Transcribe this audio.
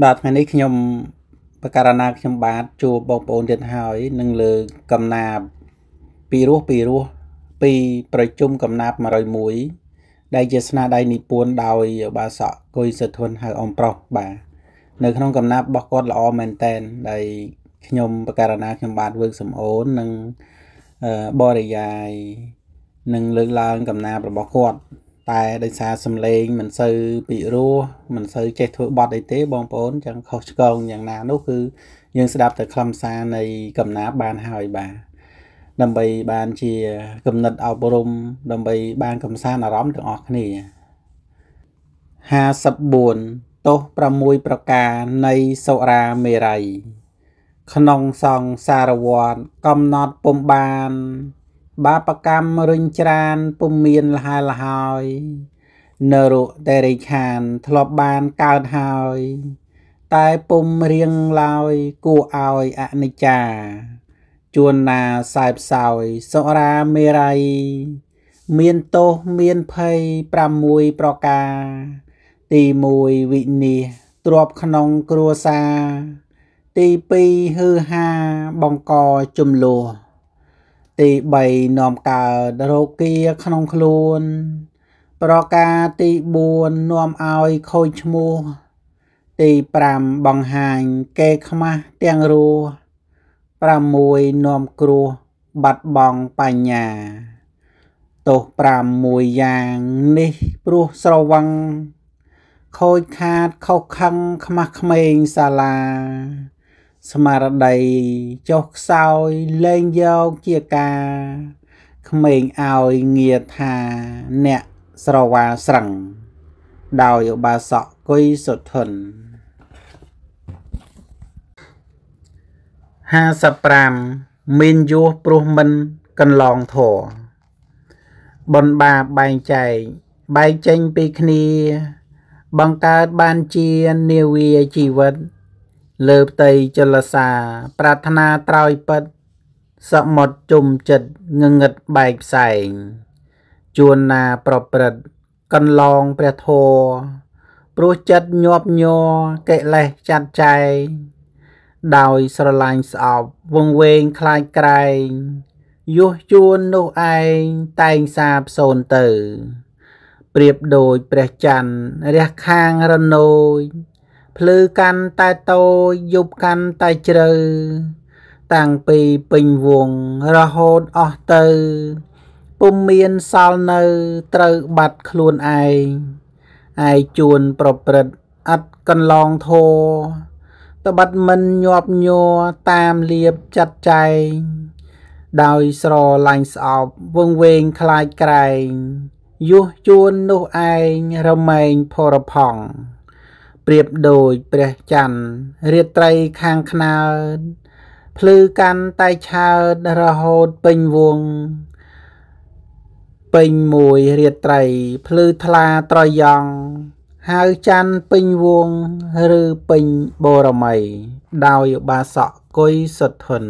បាទថ្ងៃនេះខ្ញុំ បករណាខ្ញុំបាទជួបបងប្អូនទៀតហើយនឹងលើកំណាបពីរោះពីរោះពីប្រជុំកំណាប101ដែលជាស្នាដៃនិពន្ធដោយបាសក់គុយសិទ្ធុនហៅអំប្រុសបាទនៅក្នុងកំណាបរបស់គាត់ល្អមែនតែនដែលខ្ញុំ បករណា ខ្ញុំបាទវើកសំអូននិងបរិយាយនឹងលើកឡើងកំណាបរបស់គាត់តែដោយសារសំឡេងមិនសូវពីរោះមិនសូវចេះធ្វើបត់អីទេបងប្អូនចឹងខុសឆ្គងយ៉ាងណានោះគឺយើងស្ដាប់តែខ្លឹមសារនៃកំណាបបានហើយបាទដើម្បីបានជាគំនិតអប់រំដើម្បីបានកំសាន្តអារម្មណ៍ទាំងអស់គ្នា54ទោស6ប្រការនៃសុរាមេរ័យក្នុងសង្សារវត្តកំណត់ពំបានបាបកម្មរញច្រានពុំមានលហើយលហើយនរកតេរិខានធ្លាប់បានកើតហើយ តែពុំរៀងឡើយគួរឲ្យអនិច្ចា ជួនណាសែបសោយសុរាមេរ័យមានទោសមានភ័យ6ប្រការទី1វិនិច្ឆ័យទ្របក្នុងគ្រួសារទី2ហឺហាបង្កចំលោះទី3នាំកើតរោគាក្នុងខ្លួន ប្រការទី4នាំឲ្យខូចឈ្មោះទី5បង្ហាញកេរខ្មាស់ទាំងរ ੂ6 នាំគ្រោះបាត់បង់បញ្ញា ទោស6យ៉ាងនេះ ព្រោះស្រវឹងខូចខាតខុសខឹងខ្មាស់ក្មេងសាលាស្មារតីចុះខ្សោយលែងយកជាការក្មេងឲ្យងារថា អ្នកស្រវាស្រឹង ដោយឧបាសកគុយសុធុន55មានយោះព្រោះមិនកន្លងធរបនបាបែងចែកបែកចេញពីគ្នា បង្កើតបានជានាវាជីវិតលើផ្ទៃចលសាប្រាថ្នាត្រោយពិតសមុទ្រជុំចិត្តងងឹតបែកផ្សែងជួនណាប្រព្រឹត្តកន្លងព្រះធរព្រោះចិត្តញាប់ញ័រកិលេសចាត់ចែងដោយស្រឡាញ់ស្អប់វងវែងខ្លាចក្រែងយុះជួននោះឯងតែងសាផ្សូនទៅប្រៀបដូចព្រះច័ន្ទរះខាងរណូយភ្លឺកាន់តែតូចយប់កាន់តែជ្រៅតាំងពីពេញវងរហូតអស់ទៅ ពុំមានសល់នៅត្រូវបាត់ខ្លួនឯងឯជួនប្រព្រឹត្តអត់កន្លងធោតបិតមិនញាប់ញ័រតាមលៀបចាត់ចែងដោយស្រឡាញ់ស្អប់វងវែងខ្លាចក្រែងយុះជួននោះឯងរមែងផរផង់ប្រៀបដូចព្រះច័ន្ទរាត្រីខាងខ្នើតភ្លឺកាន់តែឆើតរហូតពេញវងពេញមួយរាត្រីភ្លឺថ្លាត្រយងហៅច័ន្ទពេញវងឬពេញបរមីដោយឧបាសកគុយសុធុន